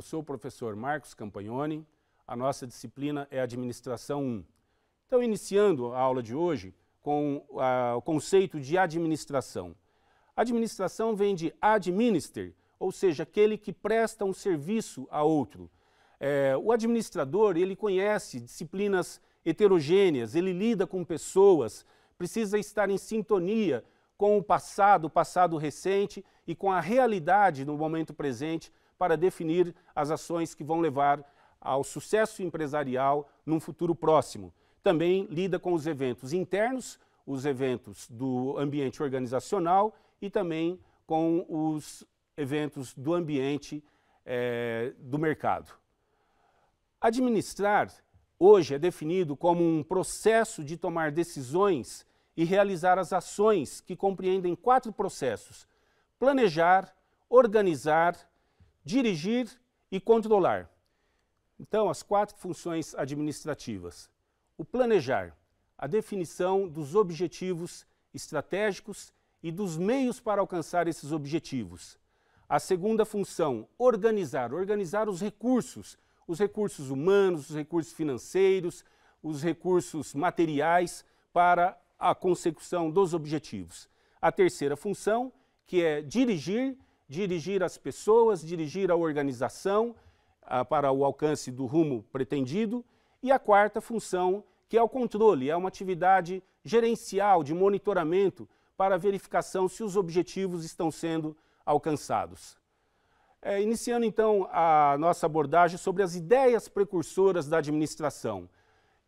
eu sou o professor Marcos Campagnoni, a nossa disciplina é Administração 1. Então, iniciando a aula de hoje com ah, o conceito de administração. Administração vem de administer, ou seja, aquele que presta um serviço a outro. É, o administrador, ele conhece disciplinas heterogêneas, ele lida com pessoas, precisa estar em sintonia com o passado, o passado recente e com a realidade no momento presente para definir as ações que vão levar ao sucesso empresarial num futuro próximo. Também lida com os eventos internos, os eventos do ambiente organizacional e também com os eventos do ambiente é, do mercado. Administrar hoje é definido como um processo de tomar decisões e realizar as ações que compreendem quatro processos: planejar, organizar, dirigir e controlar. Então, as quatro funções administrativas: o planejar, a definição dos objetivos estratégicos e dos meios para alcançar esses objetivos. A segunda função, organizar, organizar os recursos, os recursos humanos, os recursos financeiros, os recursos materiais para a consecução dos objetivos. A terceira função, que é dirigir dirigir as pessoas, dirigir a organização ah, para o alcance do rumo pretendido. E a quarta função, que é o controle, é uma atividade gerencial de monitoramento para verificação se os objetivos estão sendo alcançados. É, iniciando então a nossa abordagem sobre as ideias precursoras da administração,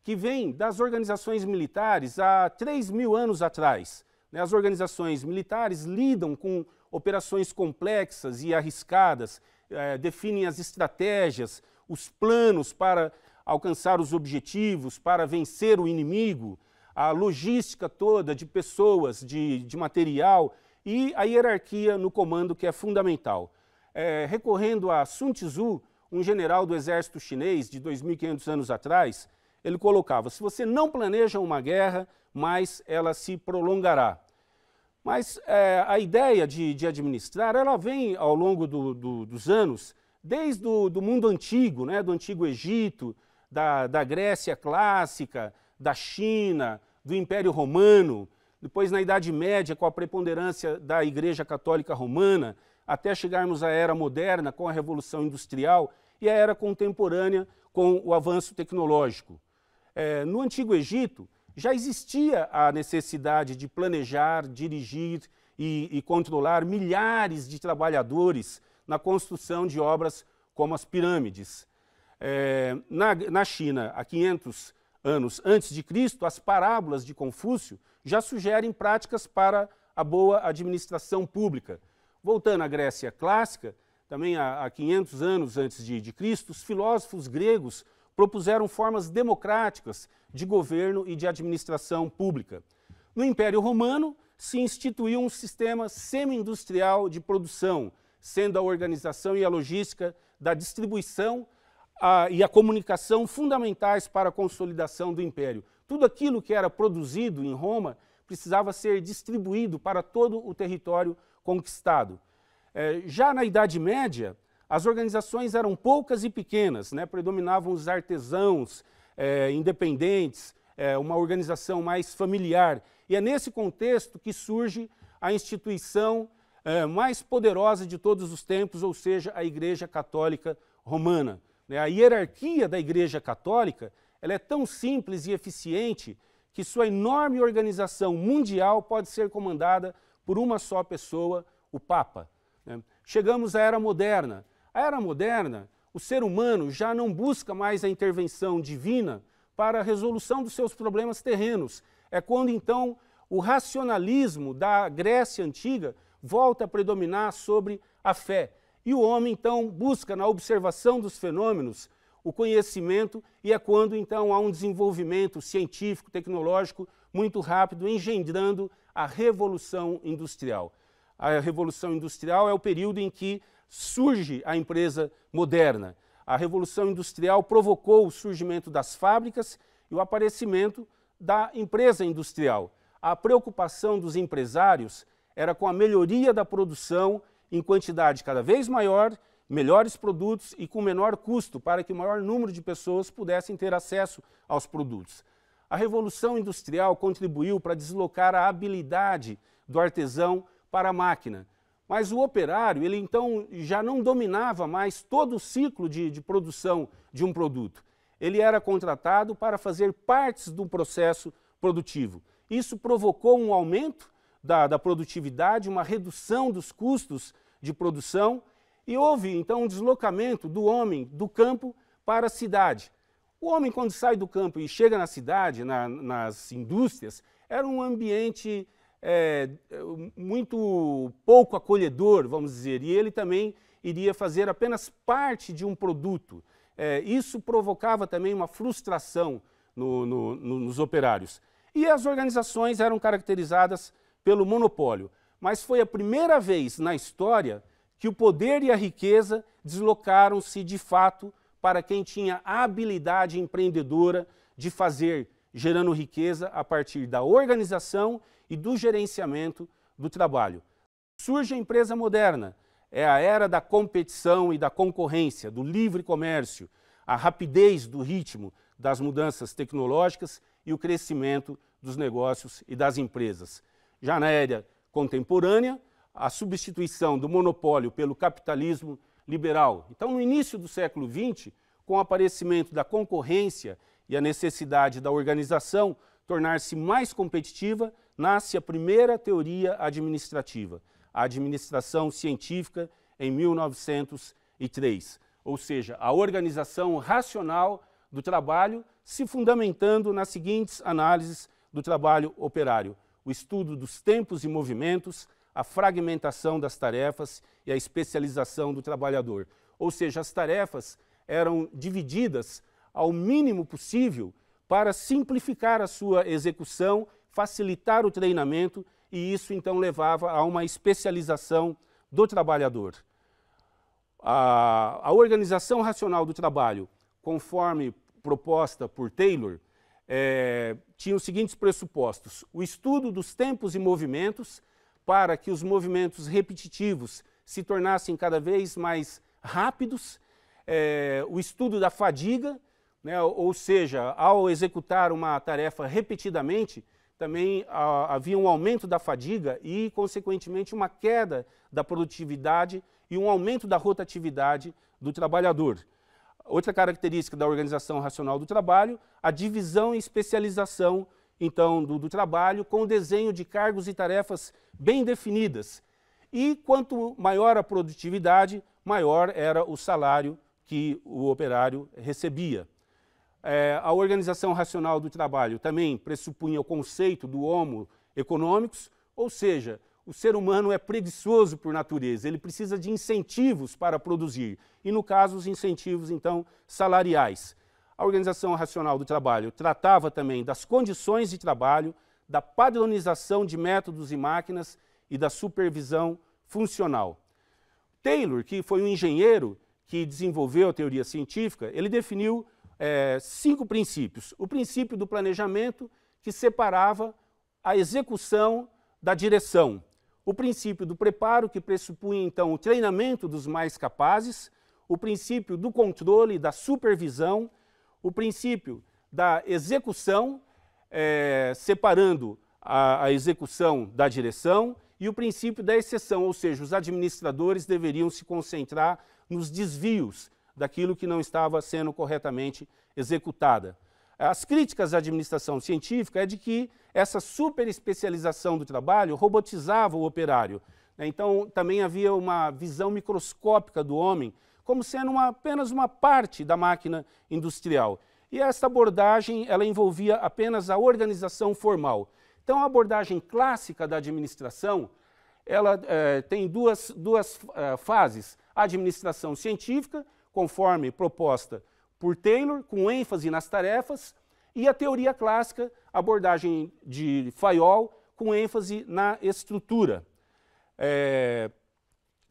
que vem das organizações militares há 3 mil anos atrás. Né? As organizações militares lidam com Operações complexas e arriscadas eh, definem as estratégias, os planos para alcançar os objetivos, para vencer o inimigo, a logística toda de pessoas, de, de material e a hierarquia no comando, que é fundamental. É, recorrendo a Sun Tzu, um general do exército chinês de 2.500 anos atrás, ele colocava: se você não planeja uma guerra, mais ela se prolongará. Mas é, a ideia de, de, administrar, ela vem ao longo do, do, dos anos, desde o do mundo antigo, né, do antigo Egito, da, da Grécia clássica, da China, do Império Romano, depois na Idade Média, com a preponderância da Igreja Católica Romana, até chegarmos à era moderna, com a Revolução Industrial, e à era contemporânea, com o avanço tecnológico. É, no Antigo Egito, já existia a necessidade de planejar, dirigir e, e controlar milhares de trabalhadores na construção de obras como as pirâmides. É, na, na China, há 500 anos antes de Cristo, as parábolas de Confúcio já sugerem práticas para a boa administração pública. Voltando à Grécia clássica, também há, há 500 anos antes de, de Cristo, os filósofos gregos propuseram formas democráticas de governo e de administração pública. No Império Romano, se instituiu um sistema semi-industrial de produção, sendo a organização e a logística da distribuição a, e a comunicação fundamentais para a consolidação do império. Tudo aquilo que era produzido em Roma precisava ser distribuído para todo o território conquistado. É, já na Idade Média, as organizações eram poucas e pequenas, né? predominavam os artesãos, é, independentes, é, uma organização mais familiar. E é nesse contexto que surge a instituição é, mais poderosa de todos os tempos, ou seja, a Igreja Católica Romana. Né? A hierarquia da Igreja Católica ela é tão simples e eficiente que sua enorme organização mundial pode ser comandada por uma só pessoa, o Papa. Né? Chegamos à era moderna, a era moderna, o ser humano já não busca mais a intervenção divina para a resolução dos seus problemas terrenos. É quando então o racionalismo da Grécia antiga volta a predominar sobre a fé. E o homem então busca na observação dos fenômenos o conhecimento, e é quando então há um desenvolvimento científico, tecnológico muito rápido, engendrando a revolução industrial. A revolução industrial é o período em que surge a empresa moderna. A Revolução Industrial provocou o surgimento das fábricas e o aparecimento da empresa industrial. A preocupação dos empresários era com a melhoria da produção em quantidade cada vez maior, melhores produtos e com menor custo, para que o maior número de pessoas pudessem ter acesso aos produtos. A Revolução Industrial contribuiu para deslocar a habilidade do artesão para a máquina, mas o operário, ele então já não dominava mais todo o ciclo de, de produção de um produto. Ele era contratado para fazer partes do processo produtivo. Isso provocou um aumento da, da produtividade, uma redução dos custos de produção e houve então um deslocamento do homem do campo para a cidade. O homem, quando sai do campo e chega na cidade, na, nas indústrias, era um ambiente é, muito pouco acolhedor, vamos dizer, e ele também iria fazer apenas parte de um produto. É, isso provocava também uma frustração no, no, no, nos operários. E as organizações eram caracterizadas pelo monopólio. Mas foi a primeira vez na história que o poder e a riqueza deslocaram-se de fato para quem tinha a habilidade empreendedora de fazer, gerando riqueza a partir da organização e do gerenciamento do trabalho. Surge a empresa moderna, é a era da competição e da concorrência, do livre comércio, a rapidez do ritmo das mudanças tecnológicas e o crescimento dos negócios e das empresas. Já na era contemporânea, a substituição do monopólio pelo capitalismo liberal. Então, no início do século XX, com o aparecimento da concorrência e a necessidade da organização tornar-se mais competitiva, nasce a primeira teoria administrativa, a administração científica, em 1903, ou seja, a organização racional do trabalho se fundamentando nas seguintes análises do trabalho operário: o estudo dos tempos e movimentos, a fragmentação das tarefas e a especialização do trabalhador. Ou seja, as tarefas eram divididas ao mínimo possível para simplificar a sua execução facilitar o treinamento e isso então levava a uma especialização do trabalhador. A, a organização racional do trabalho, conforme proposta por Taylor, é, tinha os seguintes pressupostos: o estudo dos tempos e movimentos, para que os movimentos repetitivos se tornassem cada vez mais rápidos, é, o estudo da fadiga, né, ou seja, ao executar uma tarefa repetidamente, também a, havia um aumento da fadiga e, consequentemente, uma queda da produtividade e um aumento da rotatividade do trabalhador. Outra característica da organização racional do trabalho, a divisão e especialização então do, do trabalho com o desenho de cargos e tarefas bem definidas. E quanto maior a produtividade, maior era o salário que o operário recebia. É, a organização racional do trabalho também pressupunha o conceito do homo economicus, ou seja, o ser humano é preguiçoso por natureza, ele precisa de incentivos para produzir, e no caso, os incentivos, então, salariais. A Organização Racional do Trabalho tratava também das condições de trabalho, da padronização de métodos e máquinas e da supervisão funcional. Taylor, que foi um engenheiro que desenvolveu a teoria científica, ele definiu é, cinco princípios. O princípio do planejamento, que separava a execução da direção. O princípio do preparo, que pressupunha então o treinamento dos mais capazes. O princípio do controle, da supervisão. O princípio da execução, é, separando a, a execução da direção e o princípio da exceção, ou seja, os administradores deveriam se concentrar nos desvios, daquilo que não estava sendo corretamente executada. As críticas à administração científica é de que essa superespecialização do trabalho robotizava o operário. Né? Então, também havia uma visão microscópica do homem como sendo uma, apenas uma parte da máquina industrial. E essa abordagem ela envolvia apenas a organização formal. Então, a abordagem clássica da administração ela é, tem duas, duas eh, fases: a administração científica, conforme proposta por Taylor, com ênfase nas tarefas, e a teoria clássica, abordagem de Fayol, com ênfase na estrutura. É,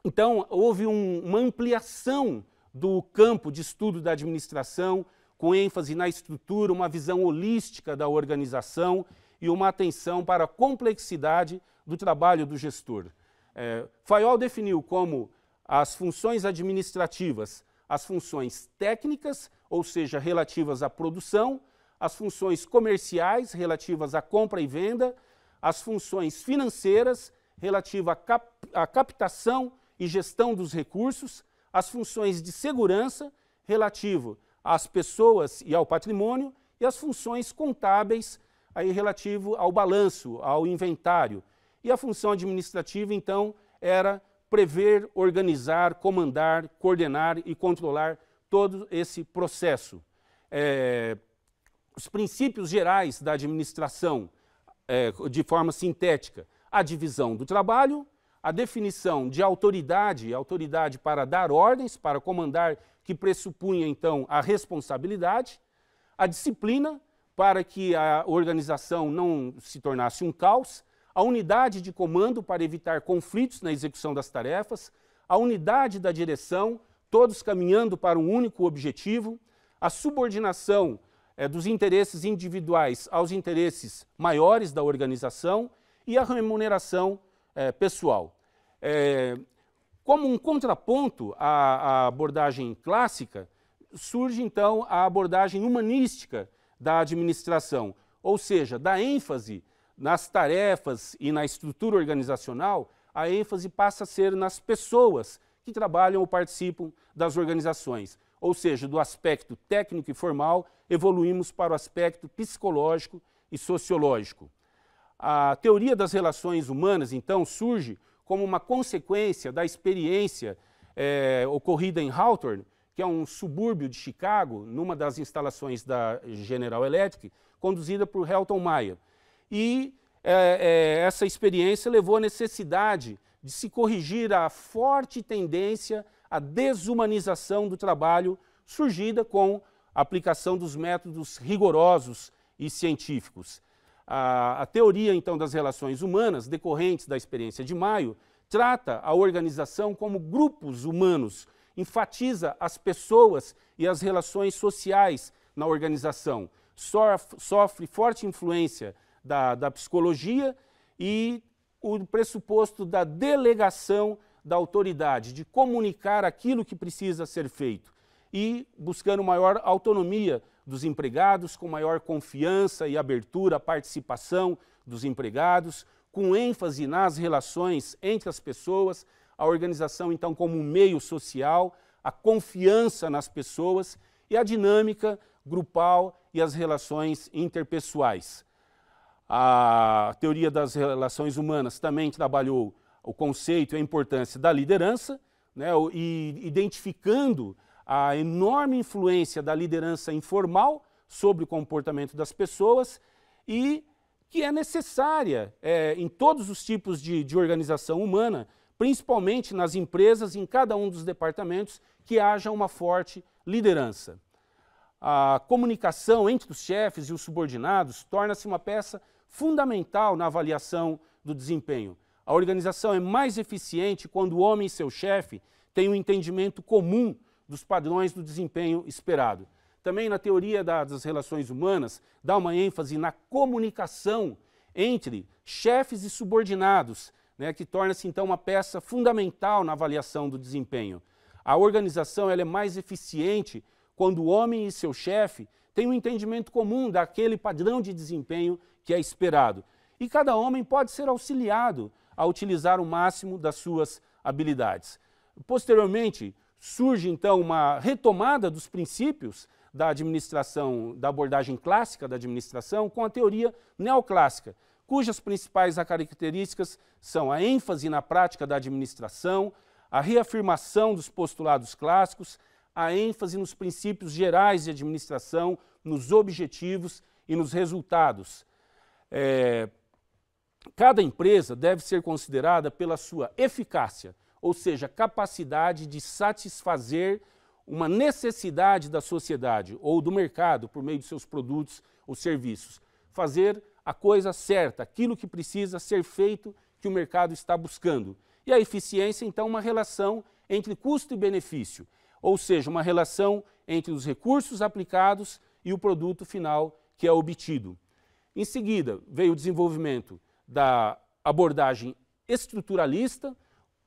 então, houve um, uma ampliação do campo de estudo da administração, com ênfase na estrutura, uma visão holística da organização e uma atenção para a complexidade do trabalho do gestor. É, Fayol definiu como as funções administrativas as funções técnicas, ou seja, relativas à produção, as funções comerciais, relativas à compra e venda, as funções financeiras, relativas à, cap à captação e gestão dos recursos, as funções de segurança, relativo às pessoas e ao patrimônio, e as funções contábeis, aí relativo ao balanço, ao inventário. E a função administrativa, então, era prever, organizar, comandar, coordenar e controlar todo esse processo. É, os princípios gerais da administração, é, de forma sintética, a divisão do trabalho, a definição de autoridade, autoridade para dar ordens, para comandar, que pressupunha então a responsabilidade, a disciplina, para que a organização não se tornasse um caos, a unidade de comando para evitar conflitos na execução das tarefas, a unidade da direção, todos caminhando para um único objetivo, a subordinação é, dos interesses individuais aos interesses maiores da organização e a remuneração é, pessoal. É, como um contraponto à, à abordagem clássica, surge então a abordagem humanística da administração, ou seja, da ênfase nas tarefas e na estrutura organizacional, a ênfase passa a ser nas pessoas que trabalham ou participam das organizações. Ou seja, do aspecto técnico e formal, evoluímos para o aspecto psicológico e sociológico. A teoria das relações humanas, então, surge como uma consequência da experiência é, ocorrida em Hawthorne, que é um subúrbio de Chicago, numa das instalações da General Electric, conduzida por Helton Maier e é, é, essa experiência levou à necessidade de se corrigir a forte tendência à desumanização do trabalho surgida com a aplicação dos métodos rigorosos e científicos. A, a teoria, então, das relações humanas, decorrentes da experiência de Maio, trata a organização como grupos humanos, enfatiza as pessoas e as relações sociais na organização, sofre forte influência da, da psicologia e o pressuposto da delegação da autoridade, de comunicar aquilo que precisa ser feito e buscando maior autonomia dos empregados, com maior confiança e abertura à participação dos empregados, com ênfase nas relações entre as pessoas, a organização então como um meio social, a confiança nas pessoas e a dinâmica grupal e as relações interpessoais. A teoria das relações humanas também trabalhou o conceito e a importância da liderança, né, e identificando a enorme influência da liderança informal sobre o comportamento das pessoas e que é necessária é, em todos os tipos de, de organização humana, principalmente nas empresas, em cada um dos departamentos, que haja uma forte liderança. A comunicação entre os chefes e os subordinados torna-se uma peça fundamental na avaliação do desempenho. A organização é mais eficiente quando o homem e seu chefe têm um entendimento comum dos padrões do desempenho esperado. Também na teoria das relações humanas, dá uma ênfase na comunicação entre chefes e subordinados, né, que torna-se então uma peça fundamental na avaliação do desempenho. A organização é mais eficiente quando o homem e seu chefe têm um entendimento comum daquele padrão de desempenho que é esperado. E cada homem pode ser auxiliado a utilizar o máximo das suas habilidades. Posteriormente, surge então uma retomada dos princípios da administração, da abordagem clássica da administração com a teoria neoclássica, cujas principais características são a ênfase na prática da administração, a reafirmação dos postulados clássicos, a ênfase nos princípios gerais de administração, nos objetivos e nos resultados, é, cada empresa deve ser considerada pela sua eficácia, ou seja, capacidade de satisfazer uma necessidade da sociedade ou do mercado por meio de seus produtos ou serviços. Fazer a coisa certa, aquilo que precisa ser feito que o mercado está buscando. E a eficiência, então, uma relação entre custo e benefício, ou seja, uma relação entre os recursos aplicados e o produto final que é obtido. Em seguida, veio o desenvolvimento da abordagem estruturalista,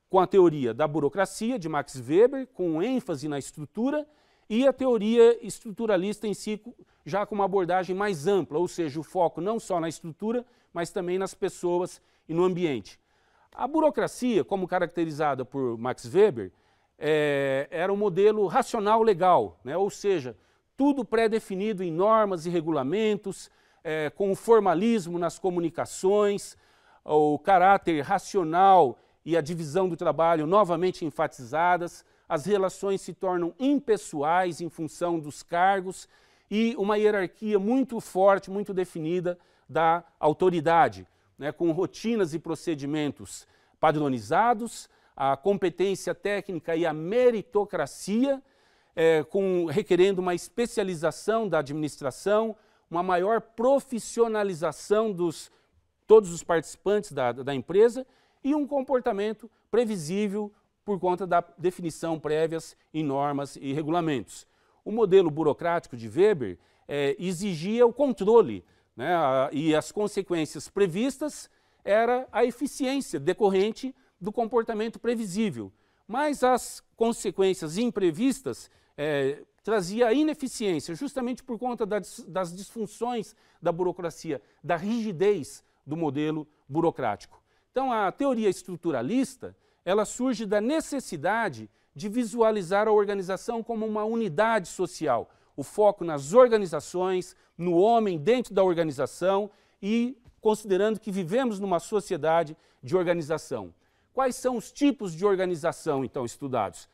com a teoria da burocracia de Max Weber, com ênfase na estrutura, e a teoria estruturalista em si, já com uma abordagem mais ampla, ou seja, o foco não só na estrutura, mas também nas pessoas e no ambiente. A burocracia, como caracterizada por Max Weber, é, era um modelo racional legal, né? ou seja, tudo pré-definido em normas e regulamentos, é, com o formalismo nas comunicações, o caráter racional e a divisão do trabalho novamente enfatizadas, as relações se tornam impessoais em função dos cargos e uma hierarquia muito forte, muito definida da autoridade, né, com rotinas e procedimentos padronizados, a competência técnica e a meritocracia, é, com, requerendo uma especialização da administração, uma maior profissionalização dos todos os participantes da, da empresa e um comportamento previsível por conta da definição prévias em normas e regulamentos. O modelo burocrático de Weber é, exigia o controle né, a, e as consequências previstas era a eficiência decorrente do comportamento previsível. Mas as consequências imprevistas é, trazia ineficiência, justamente por conta das disfunções da burocracia, da rigidez do modelo burocrático. Então, a teoria estruturalista ela surge da necessidade de visualizar a organização como uma unidade social, o foco nas organizações, no homem dentro da organização e considerando que vivemos numa sociedade de organização. Quais são os tipos de organização, então, estudados?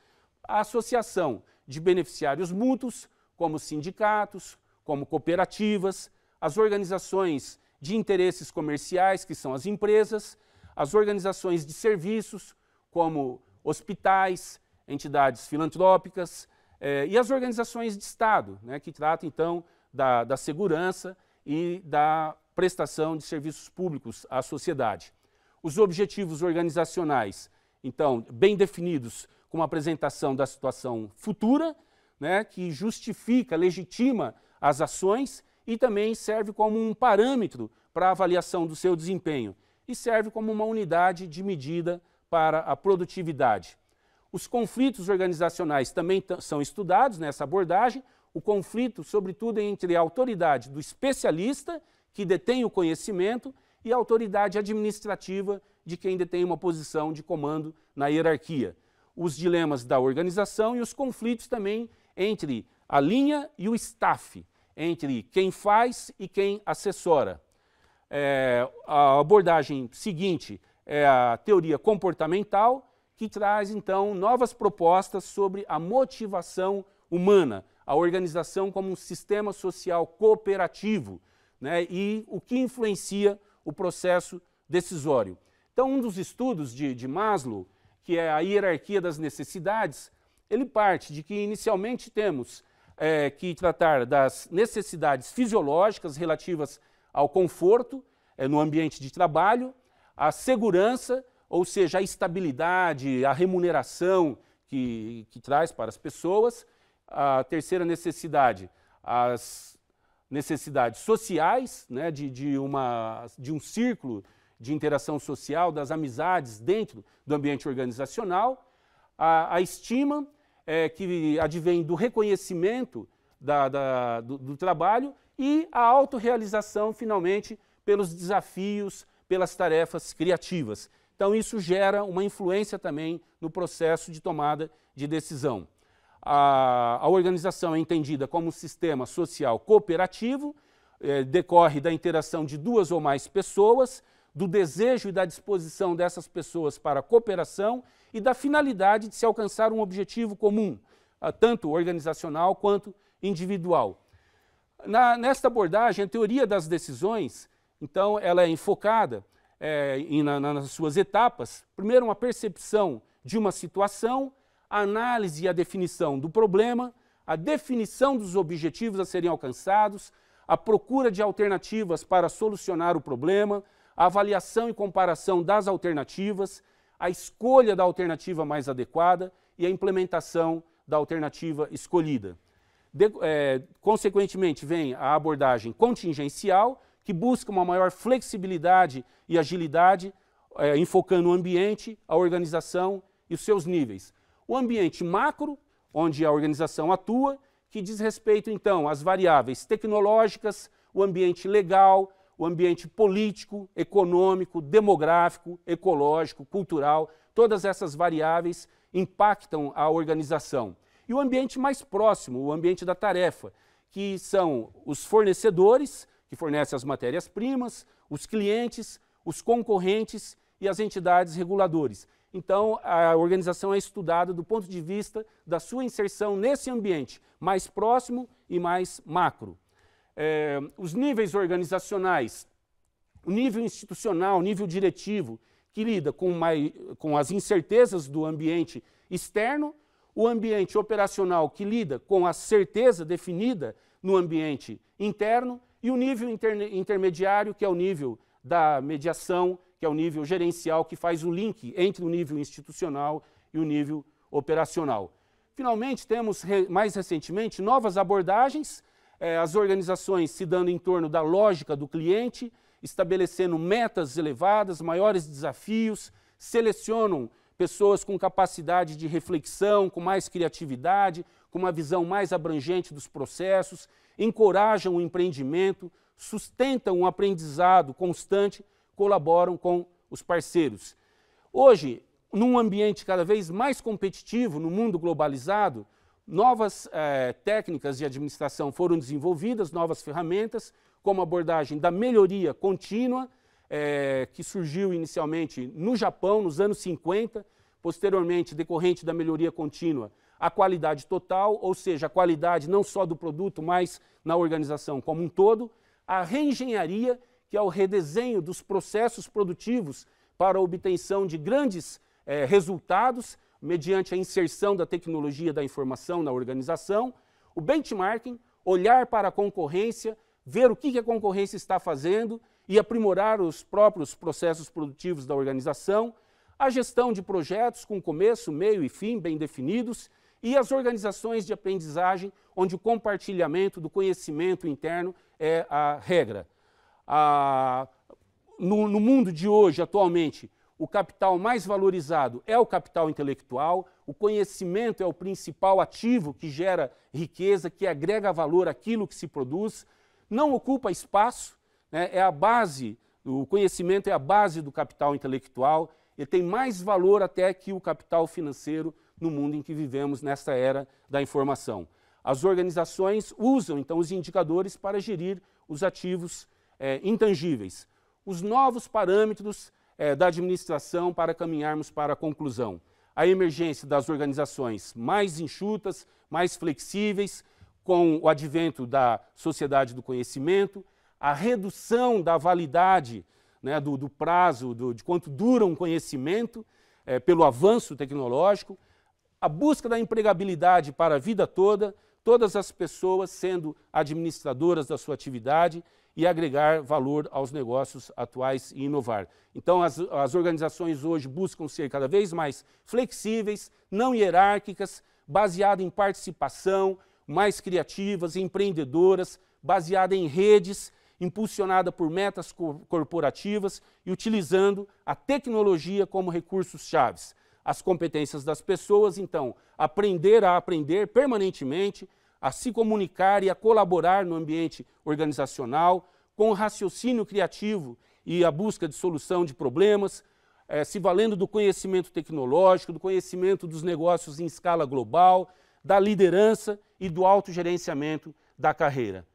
A associação, de beneficiários mútuos, como sindicatos, como cooperativas, as organizações de interesses comerciais, que são as empresas, as organizações de serviços, como hospitais, entidades filantrópicas, eh, e as organizações de Estado, né, que tratam então da, da segurança e da prestação de serviços públicos à sociedade. Os objetivos organizacionais, então, bem definidos, com uma apresentação da situação futura, né, que justifica, legitima as ações e também serve como um parâmetro para avaliação do seu desempenho e serve como uma unidade de medida para a produtividade. Os conflitos organizacionais também são estudados nessa abordagem, o conflito, sobretudo, é entre a autoridade do especialista, que detém o conhecimento, e a autoridade administrativa de quem detém uma posição de comando na hierarquia os dilemas da organização e os conflitos também entre a linha e o staff, entre quem faz e quem assessora. É, a abordagem seguinte é a teoria comportamental, que traz então novas propostas sobre a motivação humana, a organização como um sistema social cooperativo né, e o que influencia o processo decisório. Então, um dos estudos de, de Maslow que é a hierarquia das necessidades, ele parte de que inicialmente temos é, que tratar das necessidades fisiológicas relativas ao conforto é, no ambiente de trabalho, à segurança, ou seja, à estabilidade, à remuneração que, que traz para as pessoas. A terceira necessidade, as necessidades sociais, né, de, de, uma, de um círculo de interação social, das amizades dentro do ambiente organizacional, a, a estima é, que advém do reconhecimento da, da, do, do trabalho e a autorrealização, finalmente, pelos desafios, pelas tarefas criativas. Então, isso gera uma influência também no processo de tomada de decisão. A, a organização é entendida como um sistema social cooperativo, é, decorre da interação de duas ou mais pessoas do desejo e da disposição dessas pessoas para a cooperação e da finalidade de se alcançar um objetivo comum, ah, tanto organizacional quanto individual. Na, nesta abordagem, a teoria das decisões, então, ela é enfocada é, em, na, nas suas etapas. Primeiro, uma percepção de uma situação, a análise e a definição do problema, a definição dos objetivos a serem alcançados, a procura de alternativas para solucionar o problema, a avaliação e comparação das alternativas, a escolha da alternativa mais adequada e a implementação da alternativa escolhida. De, é, consequentemente, vem a abordagem contingencial, que busca uma maior flexibilidade e agilidade, é, enfocando o ambiente, a organização e os seus níveis. O ambiente macro, onde a organização atua, que diz respeito, então, às variáveis tecnológicas, o ambiente legal, o ambiente político, econômico, demográfico, ecológico, cultural, todas essas variáveis impactam a organização. E o ambiente mais próximo, o ambiente da tarefa, que são os fornecedores, que fornecem as matérias-primas, os clientes, os concorrentes e as entidades reguladoras. Então, a organização é estudada do ponto de vista da sua inserção nesse ambiente mais próximo e mais macro é, os níveis organizacionais, o nível institucional, o nível diretivo, que lida com, com as incertezas do ambiente externo, o ambiente operacional, que lida com a certeza definida no ambiente interno, e o nível intermediário, que é o nível da mediação, que é o nível gerencial, que faz o link entre o nível institucional e o nível operacional. Finalmente, temos mais recentemente novas abordagens é, as organizações se dando em torno da lógica do cliente, estabelecendo metas elevadas, maiores desafios, selecionam pessoas com capacidade de reflexão, com mais criatividade, com uma visão mais abrangente dos processos, encorajam o empreendimento, sustentam um aprendizado constante, colaboram com os parceiros. Hoje, num ambiente cada vez mais competitivo, no mundo globalizado, Novas eh, técnicas de administração foram desenvolvidas, novas ferramentas, como a abordagem da melhoria contínua, eh, que surgiu inicialmente no Japão, nos anos 50, posteriormente, decorrente da melhoria contínua, a qualidade total, ou seja, a qualidade não só do produto, mas na organização como um todo, a reengenharia, que é o redesenho dos processos produtivos para a obtenção de grandes eh, resultados, mediante a inserção da tecnologia da informação na organização, o benchmarking, olhar para a concorrência, ver o que a concorrência está fazendo e aprimorar os próprios processos produtivos da organização, a gestão de projetos com começo, meio e fim bem definidos e as organizações de aprendizagem, onde o compartilhamento do conhecimento interno é a regra. Ah, no, no mundo de hoje, atualmente, o capital mais valorizado é o capital intelectual, o conhecimento é o principal ativo que gera riqueza, que agrega valor àquilo que se produz, não ocupa espaço, né? é a base, o conhecimento é a base do capital intelectual, ele tem mais valor até que o capital financeiro no mundo em que vivemos nesta era da informação. As organizações usam então os indicadores para gerir os ativos é, intangíveis. Os novos parâmetros é, da administração para caminharmos para a conclusão. A emergência das organizações mais enxutas, mais flexíveis, com o advento da sociedade do conhecimento, a redução da validade né, do, do, prazo, do, de quanto dura um conhecimento, é, pelo avanço tecnológico, a busca da empregabilidade para a vida toda, todas as pessoas sendo administradoras da sua atividade e agregar valor aos negócios atuais e inovar. Então, as, as organizações hoje buscam ser cada vez mais flexíveis, não hierárquicas, baseadas em participação, mais criativas, empreendedoras, baseadas em redes, impulsionada por metas co corporativas e utilizando a tecnologia como recursos chaves. As competências das pessoas, então, aprender a aprender permanentemente, a se comunicar e a colaborar no ambiente organizacional, com o raciocínio criativo e a busca de solução de problemas, eh, se valendo do conhecimento tecnológico, do conhecimento dos negócios em escala global, da liderança e do autogerenciamento da carreira.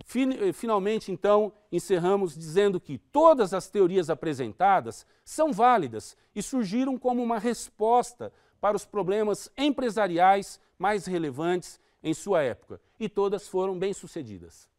Eh, finalmente, então, encerramos dizendo que todas as teorias apresentadas são válidas e surgiram como uma resposta para os problemas empresariais mais relevantes em sua época, e todas foram bem-sucedidas.